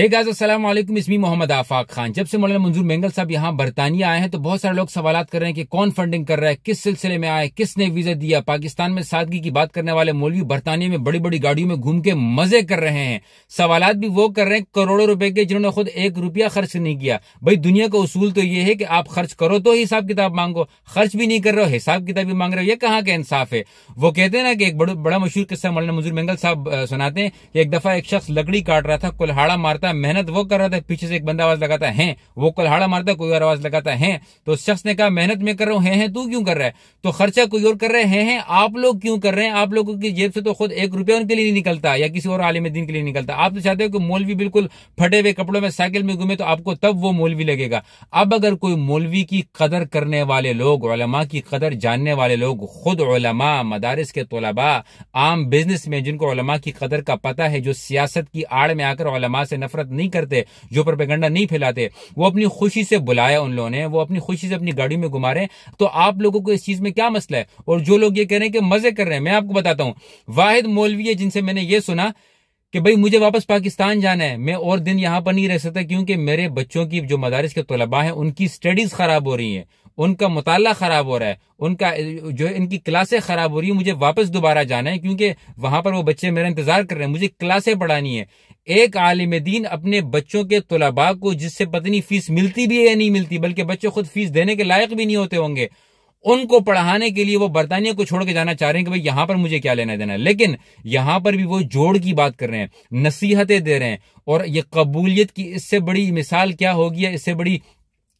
हे गाज अस्सलाम इसमी मोहम्मद आफाक खान जब से मौलाना मंजूर मेंगल साहब यहाँ बरतानिया आए हैं तो बहुत सारे लोग सवाल कर रहे हैं कि कौन फंडिंग कर रहा है किस सिलसिले में आए किसने वीजा दिया पाकिस्तान में सादगी की बात करने वाले मौलवी बरतानिया में बड़ी बड़ी गाड़ियों में घूम के मजे कर रहे हैं सवाल भी वो कर रहे हैं करोड़ों रुपए के जिन्होंने खुद एक रुपया खर्च नहीं किया भाई दुनिया का उसूल तो ये है कि आप खर्च करो तो हिसाब किताब मांगो खर्च भी नहीं कर रहे हो हिसाब किताब भी मांग रहे हो ये कहाँ का इंसाफ है वो कहते हैं ना कि एक बड़ा मशहूर किस्सा मौलाना मंजूर मेंगल साहब सुनाते हैं कि एक दफा एक शख्स लकड़ी काट रहा था कुल्हाड़ा मारता है मेहनत वो कर रहा था पीछे से एक बंदा आवाज लगाता है वो कुल्हाड़ा मारता कोई और आवाज लगाता है तो शख्स ने कहा मेहनत में कर रहा हूं है, है तू क्यों कर रहा है तो खर्चा कोई और कर रहे हैं है, आप लोग क्यों कर रहे हैं आप लोगों की जेब से तो खुद एक रुपया उनके लिए नहीं निकलता या किसी और आलिम दिन के लिए निकलता आप तो चाहते हो कि मौलवी बिल्कुल फटे हुए कपड़ों में साइकिल में घूमे तो आपको तब वो मौलवी लगेगा अब अगर कोई मौलवी की कदर करने वाले लोग ओलमा की कदर जानने वाले लोग खुद ओलमा मदारस के तलबा आम बिजनेस में जिनको की कदर का पता है जो सियासत की आड़ में आकर से नफरत नफरत नहीं करते जो प्रोपेगेंडा नहीं फैलाते वो अपनी खुशी से बुलाया उन लोगों ने वो अपनी खुशी से अपनी गाड़ी में घुमा रहे तो आप लोगों को इस चीज में क्या मसला है और जो लोग ये कह रहे हैं कि मजे कर रहे हैं मैं आपको बताता हूं वाहिद मौलवी है जिनसे मैंने ये सुना कि भाई मुझे वापस पाकिस्तान जाना है मैं और दिन यहां पर नहीं रह सकता क्योंकि मेरे बच्चों की जो मदारस के तलबा हैं उनकी स्टडीज खराब हो रही हैं उनका मुताला खराब हो रहा है उनका जो है इनकी क्लासें खराब हो रही है मुझे वापस दोबारा जाना है क्योंकि वहां पर वो बच्चे मेरा इंतजार कर रहे हैं मुझे क्लासें पढ़ानी है एक आलिम दीन अपने बच्चों के तलबा को जिससे पत्नी फीस मिलती भी है या नहीं मिलती बल्कि बच्चे खुद फीस देने के लायक भी नहीं होते होंगे उनको पढ़ाने के लिए वो बर्तानिया को छोड़ के जाना चाह रहे हैं कि भाई यहां पर मुझे क्या लेना देना है लेकिन यहां पर भी वो जोड़ की बात कर रहे हैं नसीहतें दे रहे हैं और ये कबूलियत की इससे बड़ी मिसाल क्या होगी इससे बड़ी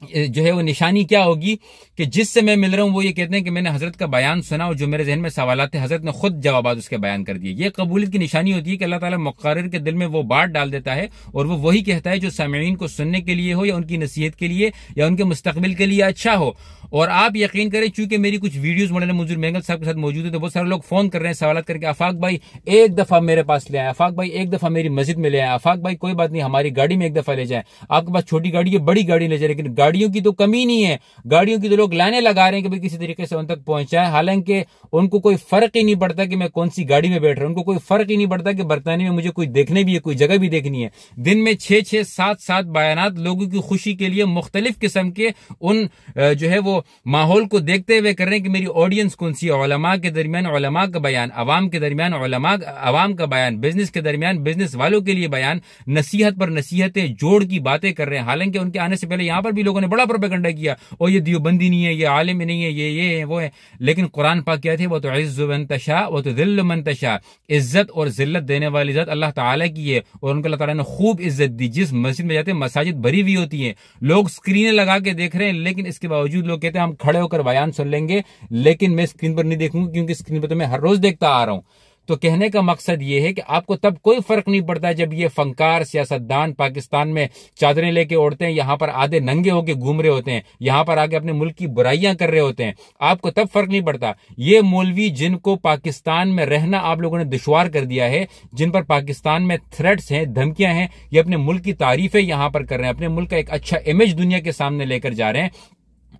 जो है वो निशानी क्या होगी कि जिससे मैं मिल रहा हूँ वो ये कहते हैं कि मैंने हजरत का बयान सुना और जो मेरे जहन में सवाल थे हजरत ने खुद जवाब उसके बयान कर दिए ये कबूलियत की निशानी होती है कि अल्लाह ताला मुकर के दिल में वो बाट डाल देता है और वो वही कहता है जो सामीन को सुनने के लिए हो या उनकी नसीहत के लिए या उनके मुस्तबिल के लिए अच्छा हो और आप यकीन करें चूंकि मेरी कुछ वीडियोस मौलाना मंजूर मेंगल साहब के साथ मौजूद है तो बहुत सारे लोग फोन कर रहे हैं सवाल करके आफाक भाई एक दफा मेरे पास ले आए आफाक भाई एक दफा मेरी मस्जिद में ले आए आफाक भाई कोई बात नहीं हमारी गाड़ी में एक दफा ले जाए आपके पास छोटी गाड़ी है बड़ी गाड़ी ले जाए लेकिन गाड़ियों की तो कमी नहीं है गाड़ियों की तो लोग लाने लगा रहे हैं कि भाई किसी तरीके से उन तक पहुंचाए हालांकि उनको कोई फर्क ही नहीं पड़ता कि मैं कौन सी गाड़ी में बैठ रहा हूं उनको कोई फर्क ही नहीं पड़ता कि बरतानी में मुझे कोई देखने भी है कोई जगह भी देखनी है दिन में छह छह सात सात बयान लोगों की खुशी के लिए मुख्तलिफ किस्म के उन जो है वो माहौल को देखते हुए कर रहे हैं कि मेरी ऑडियंस कौन सी है के दरमियान ओलमा का बयान अवाम के दरमियान अवाम का बयान बिजनेस के दरमियान बिजनेस वालों के लिए बयान नसीहत पर नसीहतें जोड़ की बातें कर रहे हैं हालांकि उनके आने से पहले यहां पर भी लोगों ने बड़ा प्रोपेगंडा किया और ये दियोबंदी नहीं है ये आलिम नहीं है ये ये है वो है लेकिन कुरान पा क्या थे वो तो इज्जुमन तशा वो तो दिल मनतशा इज्जत और जिल्लत देने वाली इज्जत अल्लाह तला की है और उनको अल्लाह ताला ने खूब इज्जत दी जिस मस्जिद में जाते हैं मसाजिद भरी हुई होती है लोग स्क्रीनें लगा के देख रहे हैं लेकिन इसके बावजूद लोग कहते हैं हम खड़े होकर बयान सुन लेंगे लेकिन मैं स्क्रीन पर नहीं देखूंगी क्योंकि स्क्रीन पर तो मैं हर रोज देखता आ रहा हूं तो कहने का मकसद ये है कि आपको तब कोई फर्क नहीं पड़ता जब ये फंकार सियासतदान पाकिस्तान में चादरें लेके ओढ़ते हैं यहां पर आधे नंगे होके घूम रहे होते हैं यहां पर आके अपने मुल्क की बुराइयां कर रहे होते हैं आपको तब फर्क नहीं पड़ता ये मौलवी जिनको पाकिस्तान में रहना आप लोगों ने दुशवार कर दिया है जिन पर पाकिस्तान में थ्रेट्स हैं धमकियां हैं ये अपने मुल्क की तारीफें यहां पर कर रहे हैं अपने मुल्क का एक अच्छा इमेज दुनिया के सामने लेकर जा रहे हैं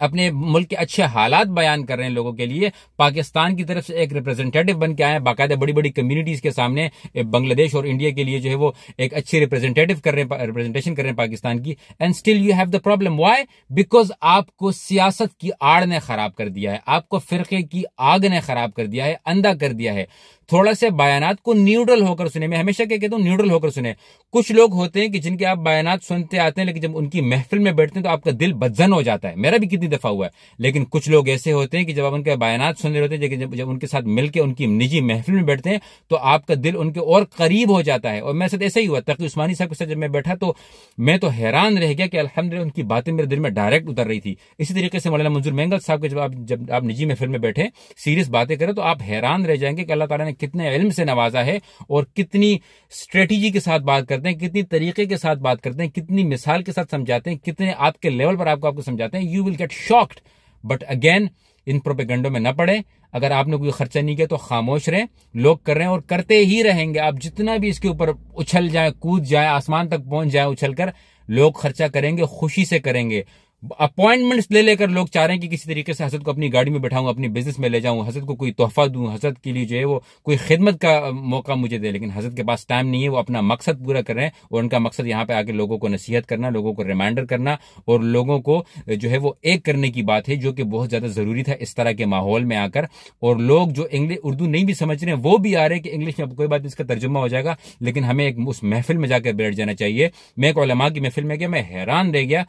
अपने मुल्क के अच्छे हालात बयान कर रहे हैं लोगों के लिए पाकिस्तान की तरफ से एक रिप्रेजेंटेटिव बन के आए हैं बाकायदा बड़ी बड़ी कम्युनिटीज के सामने बांग्लादेश और इंडिया के लिए जो है वो एक अच्छी रिप्रेजेंटेटिव कर रहे हैं रिप्रेजेंटेशन कर रहे हैं पाकिस्तान की and still you have the problem why because आपको सियासत की आड़ ने खराब कर दिया है आपको फिरके की आग ने खराब कर दिया है अंधा कर दिया है थोड़ा सा बयानात को न्यूट्रल होकर सुने मैं हमेशा क्या कहता हूँ न्यूट्रल होकर सुने कुछ लोग होते हैं कि जिनके आप बयानात सुनते आते हैं लेकिन जब उनकी महफिल में बैठते हैं तो आपका दिल बदजन हो जाता है मेरा भी कितनी दफा हुआ है लेकिन कुछ लोग ऐसे होते हैं कि जब आप उनके बयानात सुन रहे होते हैं जब, जब उनके साथ मिलकर उनकी निजी महफिल में बैठते हैं तो आपका दिल उनके और करीब हो जाता है और मेरे साथ ऐसा ही हुआ तकी उस्मानी साहब के साथ जब मैं बैठा तो मैं तो हैरान रह गया कि अलहमदिल्ला उनकी बातें मेरे दिल में डायरेक्ट उतर रही थी इसी तरीके से मौलाना मंजूर मैंगल साहब के जब आप जब आप निजी महफिल में बैठे सीरियस बातें करें तो आप हैरान रह जाएंगे कि अल्लाह तला ने कितने इल्म से नवाजा है और कितनी स्ट्रेटजी के साथ बात करते हैं कितनी तरीके के साथ बात करते हैं कितनी मिसाल के साथ समझाते हैं कितने आपके लेवल पर आपको आपको समझाते हैं you will get shocked but again इन प्रोपेगेंडो में न पड़े अगर आपने कोई खर्चा नहीं किया तो खामोश रहें लोग कर रहे हैं और करते ही रहेंगे आप जितना भी इसके ऊपर उछल जाए कूद जाए आसमान तक पहुंच जाए उछल कर लोग खर्चा करेंगे खुशी से करेंगे अपॉइंटमेंट्स ले लेकर लोग चाह रहे हैं कि किसी तरीके से हसद को अपनी गाड़ी में बैठाऊं अपनी बिजनेस में ले जाऊं हसद को कोई तोहफा दूं हसद के लिए जो है वो कोई खिदमत का मौका मुझे दे लेकिन हसद के पास टाइम नहीं है वो अपना मकसद पूरा कर रहे हैं और उनका मकसद यहाँ पे आके लोगों को नसीहत करना लोगों को रिमाइंडर करना और लोगों को जो है वो एक करने की बात है जो कि बहुत ज्यादा जरूरी था इस तरह के माहौल में आकर और लोग जो इंग्लिश उर्दू नहीं भी समझ रहे हैं वो भी आ रहे हैं कि इंग्लिश में कोई बात इसका तर्जुमा हो जाएगा लेकिन हमें एक उस महफिल में जाकर बैठ जाना चाहिए मैं एक की महफिल में गया मैं हैरान रह गया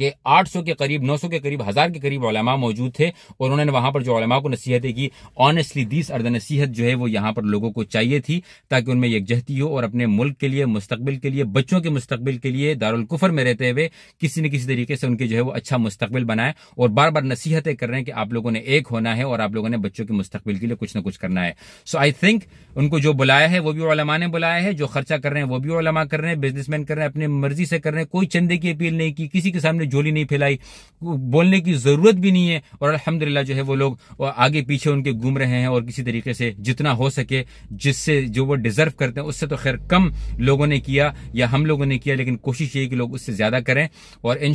के 800 के करीब 900 के करीब हजार के करीब ओलमा मौजूद थे और उन्होंने वहां पर जो ओलमा को नसीहतें की ऑनेस्टली दीस अर्द नसीहत जो है वो यहां पर लोगों को चाहिए थी ताकि उनमें यकजहती हो और अपने मुल्क के लिए मुस्तबिल के लिए बच्चों के मुस्तबिल के लिए दारुलकुफर में रहते हुए किसी न किसी तरीके से उनके जो है वो अच्छा मुस्तबिल बनाए और बार बार नसीहतें कर रहे हैं कि आप लोगों ने एक होना है और आप लोगों ने बच्चों के मुस्तबिल के लिए कुछ ना कुछ करना है सो आई थिंक उनको जो बुलाया है वो भी ओलमा ने बुलाया है जो खर्चा कर रहे हैं वो भी ओलमा कर रहे हैं बिजनेसमैन कर रहे हैं अपनी मर्जी से कर रहे हैं कोई चंदे की अपील नहीं की किसी के सामने हमने झोली नहीं फैलाई बोलने की जरूरत भी नहीं है और अलहमदिल्ला जो है वो लोग आगे पीछे उनके घूम रहे हैं और किसी तरीके से जितना हो सके जिससे जो वो डिजर्व करते हैं उससे तो खैर कम लोगों ने किया या हम लोगों ने किया लेकिन कोशिश ये कि लोग उससे ज्यादा करें और इन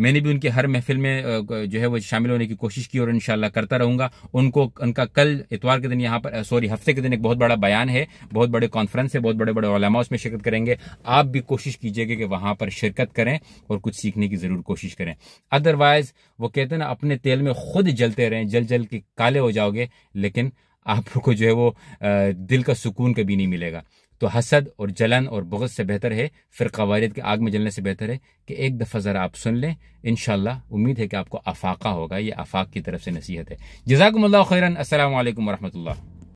मैंने भी उनकी हर महफिल में जो है वो शामिल होने की कोशिश की और इनशाला करता रहूंगा उनको उनका कल इतवार के दिन यहाँ पर सॉरी हफ्ते के दिन एक बहुत बड़ा बयान है बहुत बड़े कॉन्फ्रेंस है बहुत बड़े बड़े उसमें शिरकत करेंगे आप भी कोशिश कीजिएगा कि वहां पर शिरकत करें और कुछ सीखने की की ज़रूर कोशिश करें अदरवाइज वो कहते हैं ना अपने तेल में खुद जलते रहें जल जल के काले हो जाओगे लेकिन आपको जो है वो दिल का सुकून कभी नहीं मिलेगा तो हसद और जलन और बहुत से बेहतर है फिर कवायद के आग में जलने से बेहतर है कि एक दफ़ा ज़रा आप सुन लें इन उम्मीद है कि आपको अफाका होगा ये अफाक की तरफ से नसीहत है जजाकमल्ला खैरन असल वरहमल